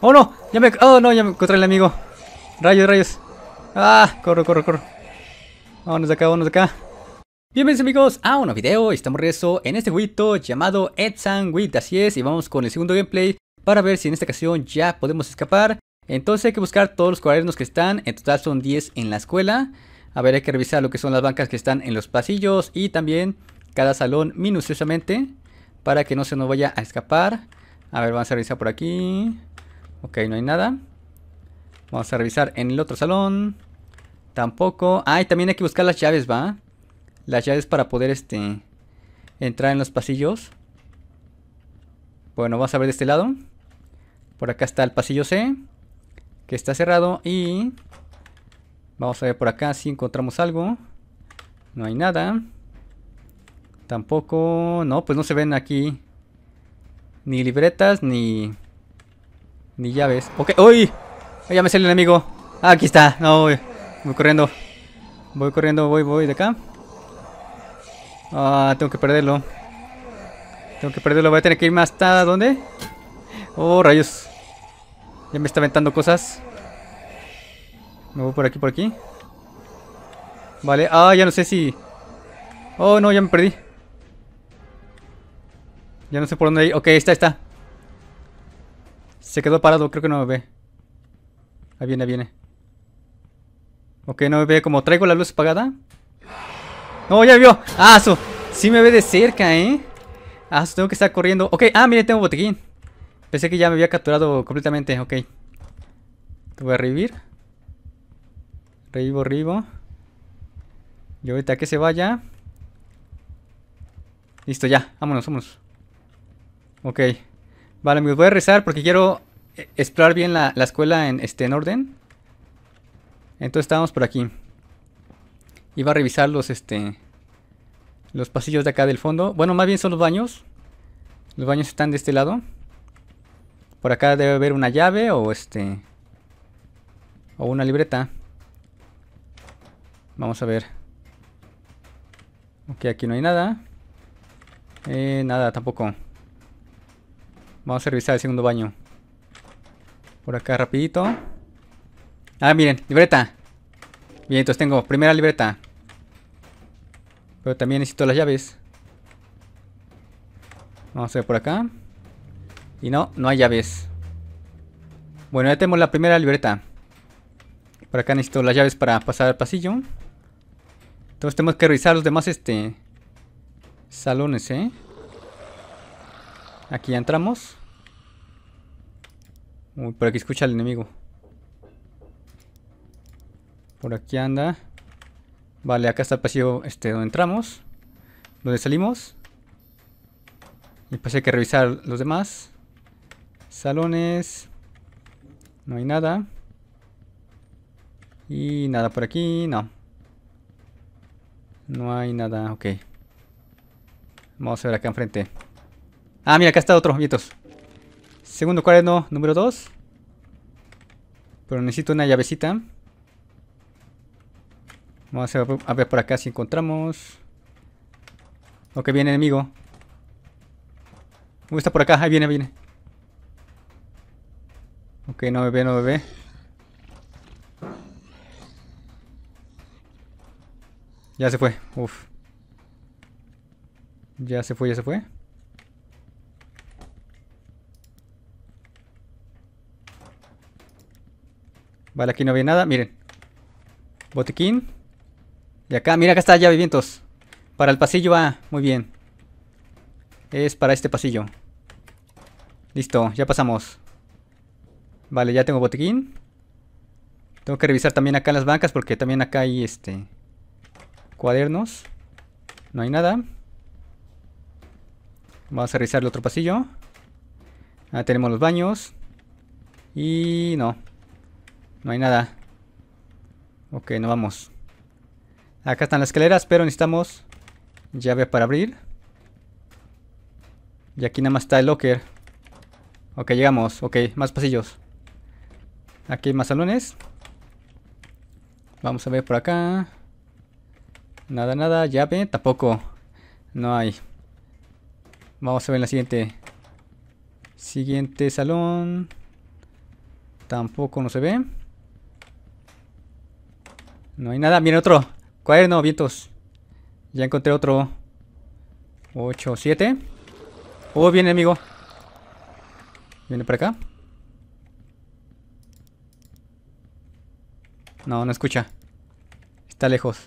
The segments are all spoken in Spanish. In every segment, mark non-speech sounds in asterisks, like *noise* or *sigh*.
¡Oh, no! Ya me... ¡Oh, no! Ya me encontré el amigo. Rayos, rayos. ¡Ah! Corro, corro, corro. Vámonos de acá, vámonos de acá. Bienvenidos amigos a un nuevo video, estamos regreso en este jueguito llamado Ed Wit, así es, y vamos con el segundo gameplay para ver si en esta ocasión ya podemos escapar. Entonces hay que buscar todos los cuadernos que están, en total son 10 en la escuela. A ver, hay que revisar lo que son las bancas que están en los pasillos y también cada salón minuciosamente para que no se nos vaya a escapar. A ver, vamos a revisar por aquí. Ok, no hay nada. Vamos a revisar en el otro salón. Tampoco. Ah, y también hay que buscar las llaves, ¿va? Las llaves para poder, este... Entrar en los pasillos. Bueno, vamos a ver de este lado. Por acá está el pasillo C. Que está cerrado. Y... Vamos a ver por acá si encontramos algo. No hay nada. Tampoco... No, pues no se ven aquí. Ni libretas, ni... Ni llaves. Ok, ¡uy! Ya me sale el enemigo. Ah, aquí está. No, voy, voy corriendo. Voy corriendo, voy, voy de acá. Ah, tengo que perderlo. Tengo que perderlo. Voy a tener que ir más. hasta dónde. Oh, rayos. Ya me está aventando cosas. Me voy por aquí, por aquí. Vale. Ah, ya no sé si... Oh, no, ya me perdí. Ya no sé por dónde ir. Ok, está, está. Se quedó parado, creo que no me ve. Ahí viene, ahí viene. Ok, no me ve. Como traigo la luz apagada. No, ya vio. Ah, Sí me ve de cerca, ¿eh? Ah, tengo que estar corriendo. Ok, ah, mire, tengo botiquín. Pensé que ya me había capturado completamente. Ok. Te voy a revivir. Revivo, revivo. Y ahorita que se vaya. Listo, ya. Vámonos, vámonos. Ok. Vale, me voy a rezar porque quiero eh, explorar bien la, escuela en, este, en orden. Entonces estábamos por aquí. Iba a revisar los, este, los pasillos de acá del fondo. Bueno, más bien son los baños. Los baños están de este lado. Por acá debe haber una llave o este... O una libreta. Vamos a ver. Ok, aquí no hay nada. Eh, nada, tampoco. Vamos a revisar el segundo baño. Por acá rapidito. Ah, miren, libreta. Bien, entonces tengo primera libreta. Pero también necesito las llaves. Vamos a ver por acá. Y no, no hay llaves. Bueno, ya tenemos la primera libreta. Por acá necesito las llaves para pasar al pasillo. Entonces tenemos que revisar los demás este salones, ¿eh? Aquí ya entramos por aquí escucha al enemigo. Por aquí anda. Vale, acá está el pasillo este, donde entramos. Donde salimos. Y pues hay que revisar los demás. Salones. No hay nada. Y nada por aquí, no. No hay nada, ok. Vamos a ver acá enfrente. Ah, mira, acá está otro, vietos. Segundo cuaderno número 2. Pero necesito una llavecita. Vamos a ver, por acá si encontramos. Ok, viene enemigo. Está por acá. Ahí viene, viene. Ok, no me ve, no me ve. Ya se fue. uff. Ya se fue, ya se fue. Vale, aquí no había nada. Miren. Botiquín. Y acá, mira, acá está ya vientos. Para el pasillo va. muy bien. Es para este pasillo. Listo, ya pasamos. Vale, ya tengo botiquín. Tengo que revisar también acá las bancas porque también acá hay este... Cuadernos. No hay nada. Vamos a revisar el otro pasillo. Ah, tenemos los baños. Y no, no hay nada. Ok, no vamos. Acá están las escaleras, pero necesitamos llave para abrir. Y aquí nada más está el locker. Ok, llegamos. Ok, más pasillos. Aquí hay más salones. Vamos a ver por acá. Nada, nada. Llave tampoco. No hay. Vamos a ver la siguiente. Siguiente salón. Tampoco no se ve. No hay nada. viene otro. Cuaderno, vientos. Ya encontré otro. 8, 7. Oh, viene, amigo. Viene para acá. No, no escucha. Está lejos.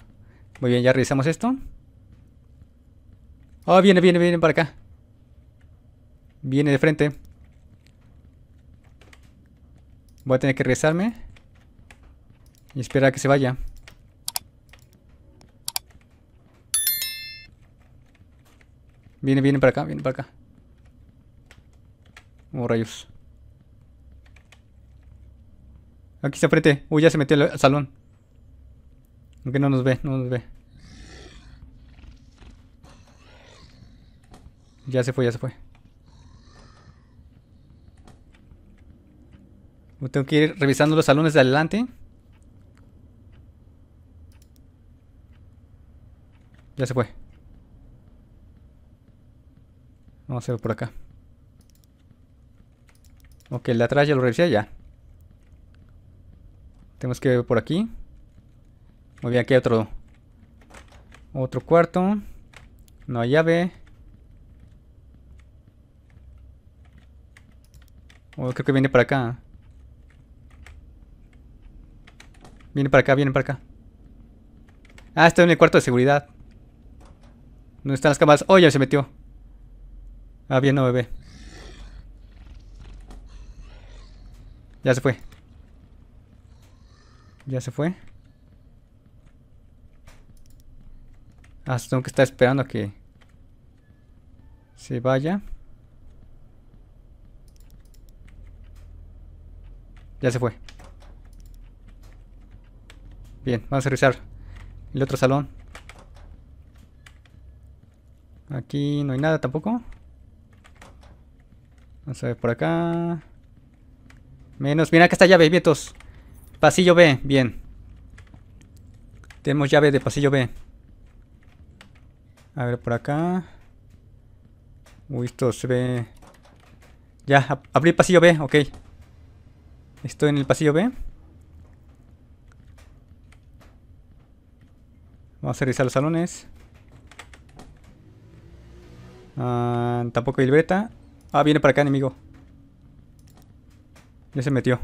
Muy bien, ya revisamos esto. Oh, viene, viene, viene para acá. Viene de frente. Voy a tener que regresarme. Y esperar a que se vaya. Viene, viene para acá, viene para acá. Oh, rayos. Aquí se apriete. Uy, ya se metió el salón. Aunque no nos ve, no nos ve. Ya se fue, ya se fue. Tengo que ir revisando los salones de adelante. Ya se fue. Vamos a ver por acá. Ok, el de atrás ya lo revisé, ya. Tenemos que ver por aquí. Muy bien, aquí hay otro. Otro cuarto. No hay llave. Oh, creo que viene para acá. Viene para acá, viene para acá. Ah, está en el cuarto de seguridad. ¿Dónde están las camas Oh, ya se metió. Ah, bien, no bebé. Ya se fue. Ya se fue. Ah, tengo que estar esperando a que se vaya. Ya se fue. Bien, vamos a revisar el otro salón. Aquí no hay nada tampoco. Vamos a ver por acá. Menos. Mira, acá está llave, vientos. Pasillo B, bien. Tenemos llave de pasillo B. A ver por acá. Uy, esto se ve... Ya, abrir abrí pasillo B, ok. Estoy en el pasillo B. Vamos a revisar los salones. Ah, tampoco hay libreta. Ah, viene para acá, enemigo. Ya se metió.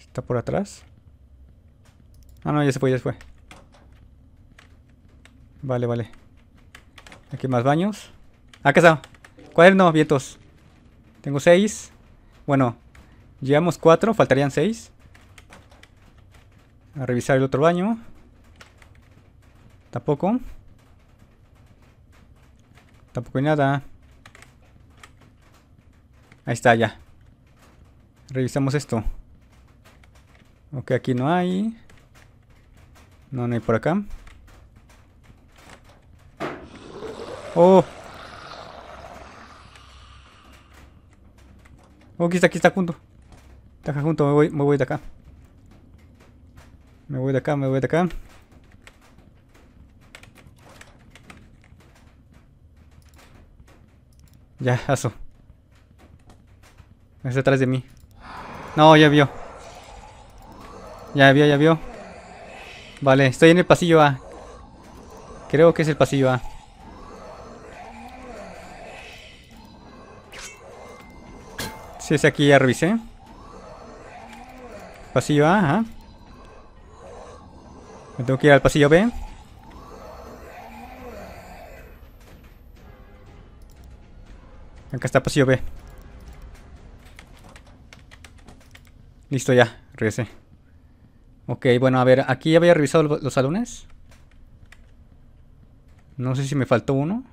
¿Está por atrás? Ah, no, ya se fue, ya se fue. Vale, vale. Aquí más baños. Ah, acá está. Cuaderno, vientos. Tengo seis. Bueno, llevamos cuatro, faltarían seis. A revisar el otro baño. Tampoco. Tampoco hay nada. Ahí está, ya. Revisamos esto. Ok, aquí no hay. No, no hay por acá. Oh. Oh, aquí está, aquí está junto. Está junto, me voy, me voy de acá. Me voy de acá, me voy de acá. Ya, aso. Es atrás de mí. No, ya vio. Ya vio, ya vio. Vale, estoy en el pasillo A. Creo que es el pasillo A. Si sí, es aquí, ya revisé. Pasillo A, ajá. Me tengo que ir al pasillo B. Acá está pasillo pues, B. Listo ya, regresé. Ok, bueno, a ver, aquí ya había revisado los salones. No sé si me faltó uno.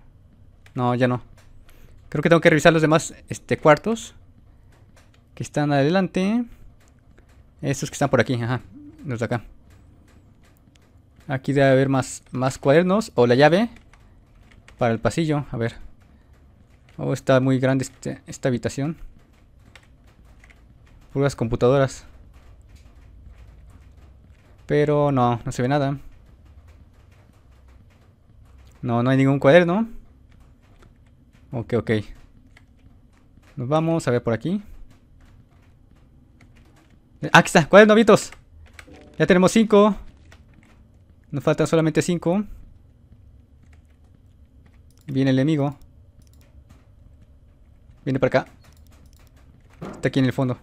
No, ya no. Creo que tengo que revisar los demás este, cuartos. Que están adelante. Estos que están por aquí, ajá. Los de acá. Aquí debe haber más, más cuadernos o la llave para el pasillo. A ver. Oh, está muy grande este, esta habitación. Puras computadoras. Pero no, no se ve nada. No, no hay ningún cuaderno. Ok, ok. Nos vamos a ver por aquí. Ah, aquí está, novitos? Ya tenemos cinco. Nos faltan solamente cinco. Viene el enemigo. Viene para acá. Está aquí en el fondo.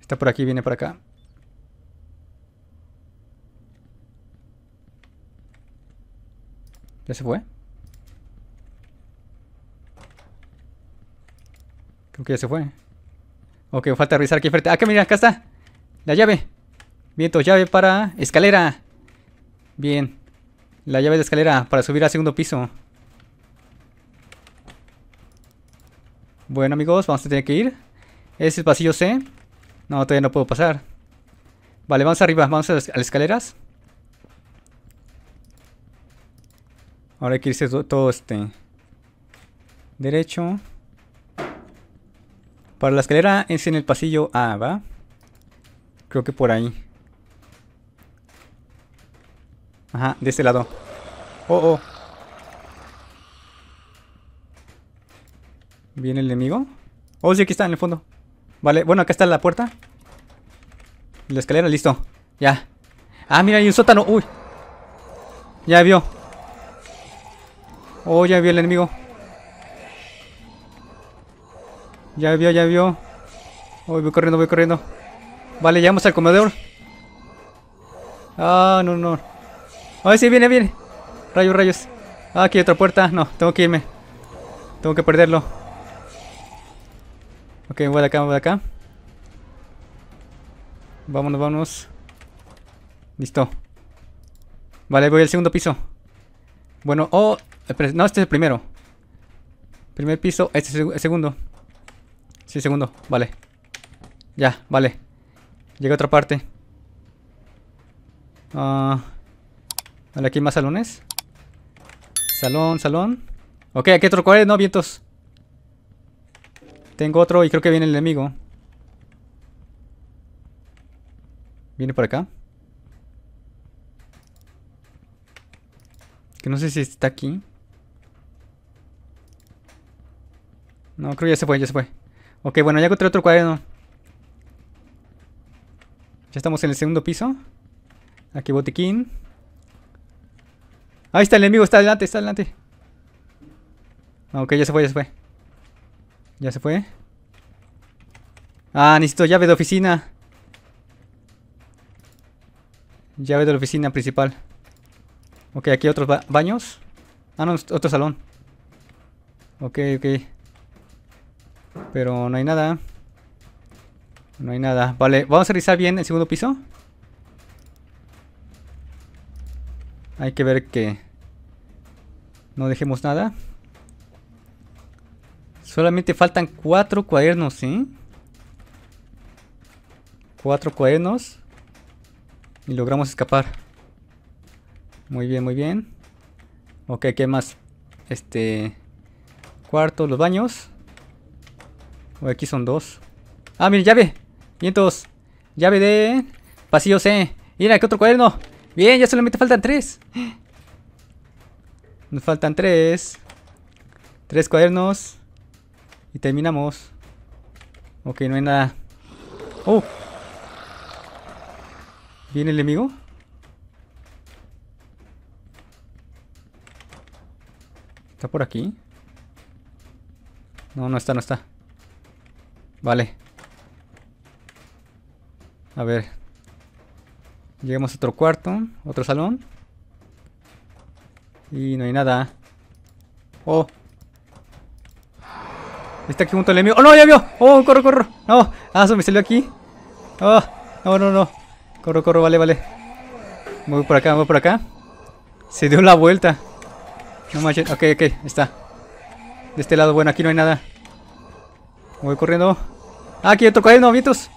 Está por aquí, viene para acá. ¿Ya se fue? Creo que ya se fue. Ok, falta revisar aquí frente. Ah, acá, mira, acá está. La llave. Viento, llave para escalera. Bien. La llave de escalera para subir al segundo piso. Bueno amigos, vamos a tener que ir. Este es el pasillo C. No, todavía no puedo pasar. Vale, vamos arriba, vamos a las, escaleras. Ahora hay que irse todo, todo este... Derecho. Para la escalera es en el pasillo A, ¿va? Creo que por ahí. Ajá, de este lado. Oh, oh. ¿Viene el enemigo? Oh, sí, aquí está, en el fondo. Vale, bueno, acá está la puerta. La escalera, listo. Ya. Ah, mira, hay un sótano. Uy. Ya vio. Oh, ya vio el enemigo. Ya vio, ya vio. Uy, oh, voy corriendo, voy corriendo. Vale, llegamos al comedor. Ah, no, no. Ay, sí, viene, viene. Rayos, rayos. Ah, aquí hay otra puerta. No, tengo que irme. Tengo que perderlo. Ok, voy de acá, voy de acá. Vámonos, vámonos. Listo. Vale, voy al segundo piso. Bueno, oh, no, este es el primero. Primer piso, este es el segundo. Sí, segundo, vale. Ya, vale. Llega a otra parte. Ah, vale, aquí hay más salones. Salón, salón. Ok, aquí hay otro cuadro, no, vientos. Tengo otro y creo que viene el enemigo. Viene por acá. Que no sé si está aquí. No, creo que ya se fue, ya se fue. Ok, bueno, ya encontré otro cuaderno. Ya estamos en el segundo piso. Aquí botiquín. Ahí está el enemigo, está adelante, está adelante. Ok, ya se fue, ya se fue. ¿Ya se fue? Ah, necesito llave de oficina. Llave de la oficina principal. Ok, aquí hay otros baños. Ah, no, otro salón. Ok, ok. Pero no hay nada. No hay nada. Vale, vamos a revisar bien el segundo piso. Hay que ver que no dejemos nada. Solamente faltan cuatro cuadernos, ¿sí? Cuatro cuadernos. Y logramos escapar. Muy bien, muy bien. Ok, ¿qué más? Este... Cuarto, los baños. O aquí son dos. Ah, miren, llave. Vientos. Llave de... Pasillo C. Mira, aquí otro cuaderno. Bien, ya solamente faltan tres. *gasps* Nos faltan tres. Tres cuadernos. Y terminamos. Ok, no hay nada. ¡Oh! ¿Viene el enemigo? ¿Está por aquí? No, no está, no está. Vale. A ver. Llegamos a otro cuarto, otro salón. Y no hay nada. ¡Oh! Está aquí junto al enemigo. ¡Oh, no! ¡Ya vio! ¡Oh, corro, corro! ¡No! aso ah, me salió aquí! ¡Oh! ¡No, no, no! Corro, corro, vale, vale. Voy por acá, voy por acá. Se dio la vuelta. No manches. Ok, ok, está. De este lado, bueno, aquí no hay nada. Voy corriendo. ¡Ah, aquí hay otro cuaderno, mitos!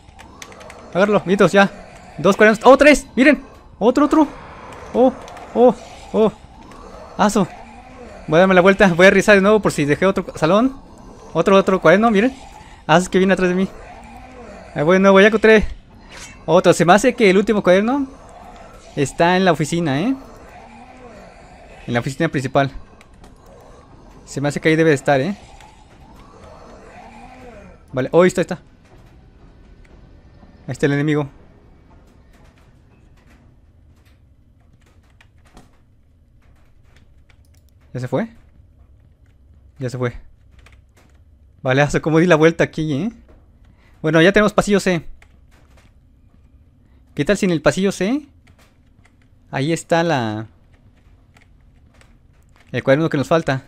Agárralo, mitos, ya. Dos cuadernos. ¡Oh, tres! ¡Miren! ¡Otro, otro! ¡Oh, oh, oh! ¡Aso! Voy a darme la vuelta. Voy a rizar de nuevo por si dejé otro salón. Otro, otro, cuaderno, miren. Ah, que viene atrás de mí. bueno voy a encontrar. Otro, se me hace que el último cuaderno está en la oficina, ¿eh? En la oficina principal. Se me hace que ahí debe de estar, ¿eh? Vale, oh, ahí está, está. Ahí está el enemigo. ¿Ya se fue? Ya se fue. Vale, hace como di la vuelta aquí, ¿eh? Bueno, ya tenemos pasillo C. ¿Qué tal si en el pasillo C? Ahí está la... El cuaderno que nos falta.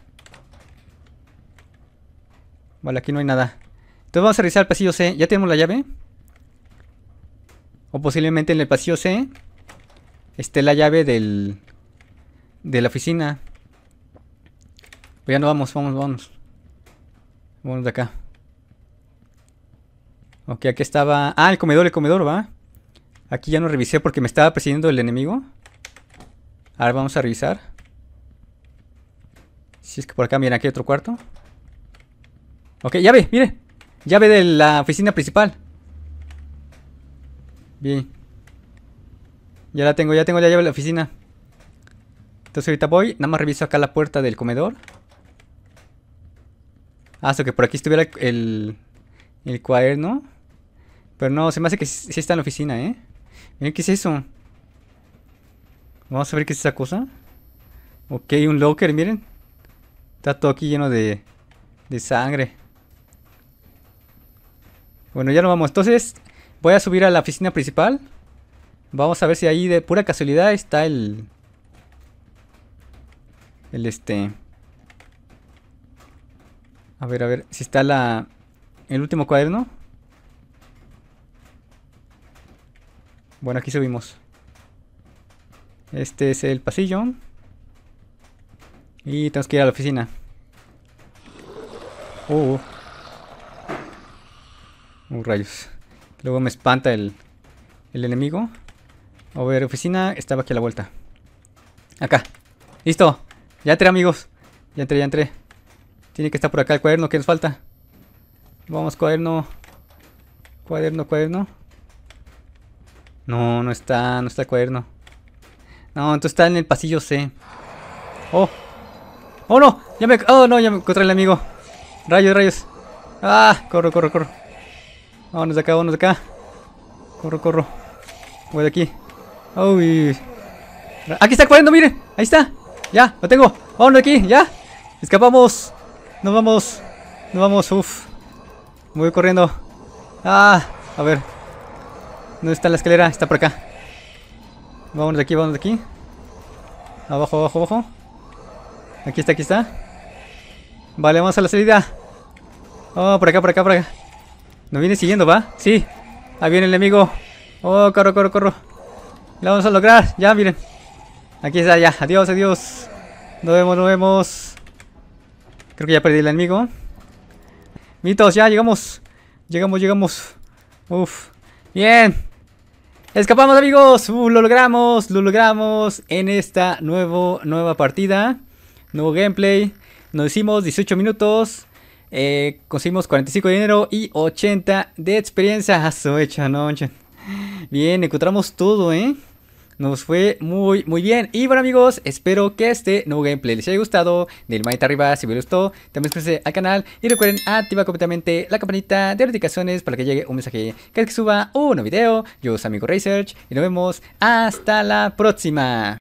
Vale, aquí no hay nada. Entonces vamos a revisar el pasillo C. ¿Ya tenemos la llave? O posiblemente en el pasillo C esté la llave del... De la oficina. Pues ya no vamos, vamos, vamos. Vamos de acá. Ok, aquí estaba... Ah, el comedor, el comedor, ¿va? Aquí ya no revisé porque me estaba persiguiendo el enemigo. Ahora vamos a revisar. Si es que por acá, miren, aquí hay otro cuarto. Ok, llave, mire. Llave de la oficina principal. Bien. Ya la tengo, ya tengo la llave de la oficina. Entonces ahorita voy, nada más reviso acá la puerta del comedor. Hasta ah, que por aquí estuviera el, el cuaderno. Pero no, se me hace que sí está en la oficina, ¿eh? Miren, ¿qué es eso? Vamos a ver qué es esa cosa. Ok, un locker, miren. Está todo aquí lleno de, de sangre. Bueno, ya no vamos. Entonces, voy a subir a la oficina principal. Vamos a ver si ahí de pura casualidad está el... El este... A ver, a ver, si está la... El último cuaderno. Bueno, aquí subimos. Este es el pasillo. Y tenemos que ir a la oficina. Oh. Uh, rayos. Luego me espanta el, el enemigo. A ver, oficina. Estaba aquí a la vuelta. Acá. Listo. Ya entré, amigos. Ya entré, ya entré. Tiene que estar por acá el cuaderno que nos falta. Vamos, cuaderno. Cuaderno, cuaderno. No, no está, no está el cuaderno. No, entonces está en el pasillo C. ¡Oh! ¡Oh, no! Ya me... ¡Oh, no! Ya me encontré el amigo. Rayos, rayos. ¡Ah! Corro, corro, corro. Vámonos de acá, vámonos de acá. Corro, corro. Voy de aquí. ¡Uy! ¡Aquí está el cuaderno, miren! ¡Ahí está! ¡Ya! ¡Lo tengo! ¡Vámonos de aquí! ¡Ya! ¡Escapamos! Nos vamos. Nos vamos. Uf. voy corriendo. Ah, a ver. ¿Dónde está la escalera? Está por acá. Vámonos de aquí, vamos de aquí. Abajo, abajo, abajo. Aquí está, aquí está. Vale, vamos a la salida. Oh, por acá, por acá, por acá. Nos viene siguiendo, ¿va? Sí. Ahí viene el enemigo. Oh, corro, corro, corro. La vamos a lograr. Ya, miren. Aquí está, ya. Adiós, adiós. Nos vemos, nos vemos. Creo que ya perdí el enemigo. Mitos, ya llegamos. Llegamos, llegamos. Uf. Bien. Escapamos, amigos. Uh, lo logramos, lo logramos en esta nuevo, nueva partida. Nuevo gameplay. Nos hicimos 18 minutos. Eh, conseguimos 45 de dinero y 80 de experiencia. Ah, A Bien, encontramos todo, ¿eh? nos fue muy, muy bien. Y bueno amigos, espero que este nuevo gameplay les haya gustado. Del manita arriba si me gustó. También suscríbanse al canal. Y recuerden activar completamente la campanita de notificaciones para que llegue un mensaje cada que suba un nuevo video. Yo soy Amigo Research y nos vemos hasta la próxima.